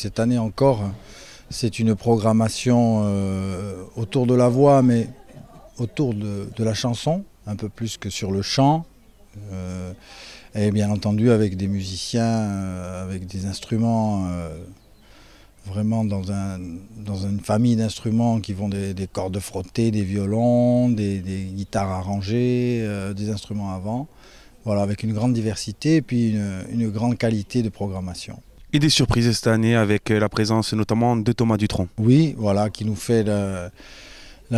Cette année encore, c'est une programmation euh, autour de la voix, mais autour de, la chanson, un peu plus que sur le chant. Euh, et bien entendu avec des musiciens, euh, avec des instruments, vraiment dans, une famille d'instruments qui vont des, cordes frottées, des violons, des, guitares arrangées, des instruments avant. Voilà, avec une grande diversité et puis une grande qualité de programmation et des surprises cette année avec euh, la présence notamment de Thomas Dutronc. Oui, voilà, qui nous fait la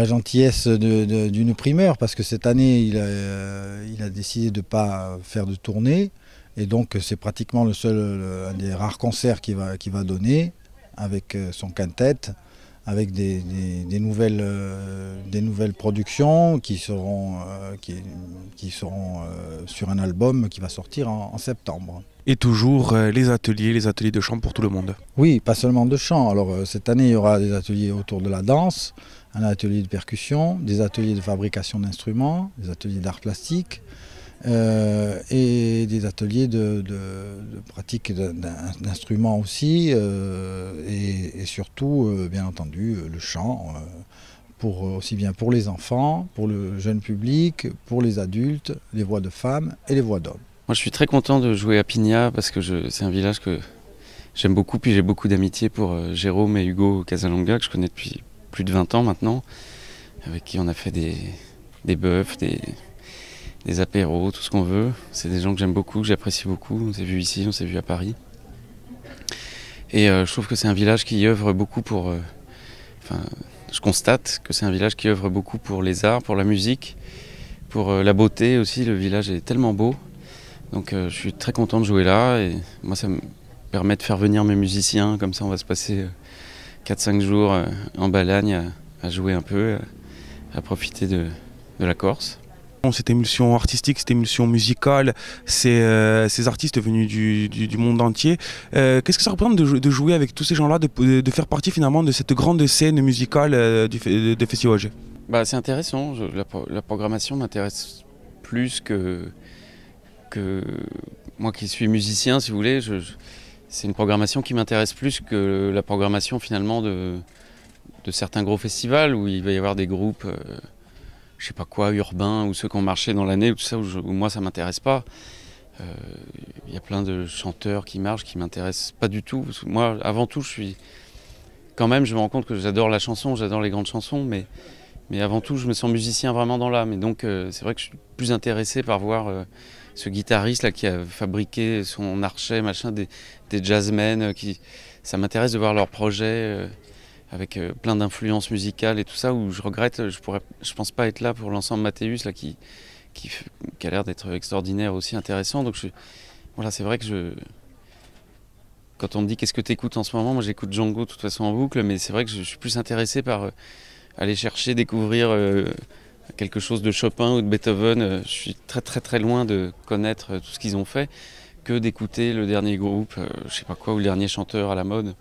gentillesse d'une primeur parce que cette année, il a, euh, décidé de ne pas faire de tournée. Et donc, c'est pratiquement le seul, des rares concerts qu'il va, va donner avec euh, son quintet, avec des, nouvelles, des nouvelles productions qui seront, qui, qui seront euh, sur un album qui va sortir en, septembre. Et toujours euh, les ateliers, les ateliers de chant pour tout le monde. Oui, pas seulement de chant. Alors euh, cette année, il y aura des ateliers autour de la danse, un atelier de percussion, des ateliers de fabrication d'instruments, des ateliers d'art plastique et des ateliers de, de, pratique d'instruments aussi et, et, surtout, bien entendu, le chant. Euh, aussi bien pour les enfants, pour le jeune public, pour les adultes, les voix de femmes et les voix d'hommes. Moi, je suis très content de jouer à Pigna parce que c'est un village que j'aime beaucoup, puis j'ai beaucoup d'amitié pour euh, Jérôme et Hugo Casalonga, que je connais depuis plus de 20 ans maintenant, avec qui on a fait des, des bœufs, des, apéros, tout ce qu'on veut. C'est des gens que j'aime beaucoup, que j'apprécie beaucoup. On s'est vu ici, on s'est vu à Paris. Et euh, je trouve que c'est un village qui œuvre beaucoup pour je constate que c'est un village qui œuvre beaucoup pour les arts, pour la musique, pour euh, la beauté aussi. Le village est tellement beau. Donc euh, je suis très content de jouer là. Et moi, ça me permet de faire venir mes musiciens. Comme ça, on va se passer 4-5 euh, jours en Balagne à, jouer un peu, à, profiter de la Corse. Cette émulsion artistique, cette émulsion musicale, ces, euh, ces artistes venus du, monde entier, euh, qu'est-ce que ça représente de, jouer avec tous ces gens-là, de, faire partie finalement de cette grande scène musicale euh, du, de, Festival bah, C'est intéressant, la, programmation m'intéresse plus que, que moi qui suis musicien, si vous voulez, je, c'est une programmation qui m'intéresse plus que la programmation finalement de, de certains gros festivals où il va y avoir des groupes je sais pas quoi, urbain, ou ceux qui ont marché dans l'année, ou tout ça, où, moi ça m'intéresse pas. Il euh, y a plein de chanteurs qui marchent qui m'intéressent pas du tout. moi, avant tout, je suis. Quand même, je me rends compte que j'adore la chanson, j'adore les grandes chansons, mais, mais avant tout, je me sens musicien vraiment dans l'âme. Et donc, euh, c'est vrai que je suis plus intéressé par voir euh, ce guitariste-là qui a fabriqué son archet, machin, des, des jazzmen. qui... Ça m'intéresse de voir leurs projets avec euh, plein d'influences musicales et tout ça, où je regrette, euh, je pourrais, je pense pas être là pour l'ensemble Mathéus, là, qui, a l'air d'être extraordinaire, aussi intéressant. Donc voilà, c'est vrai que je. Quand on me dit qu'est-ce que tu écoutes en ce moment, moi j'écoute Django de toute façon en boucle, mais c'est vrai que je, suis plus intéressé par euh, aller chercher, découvrir quelque chose de Chopin ou de Beethoven. je suis très très très loin de connaître tout ce qu'ils ont fait que d'écouter le dernier groupe, je sais pas quoi, ou le dernier chanteur à la mode.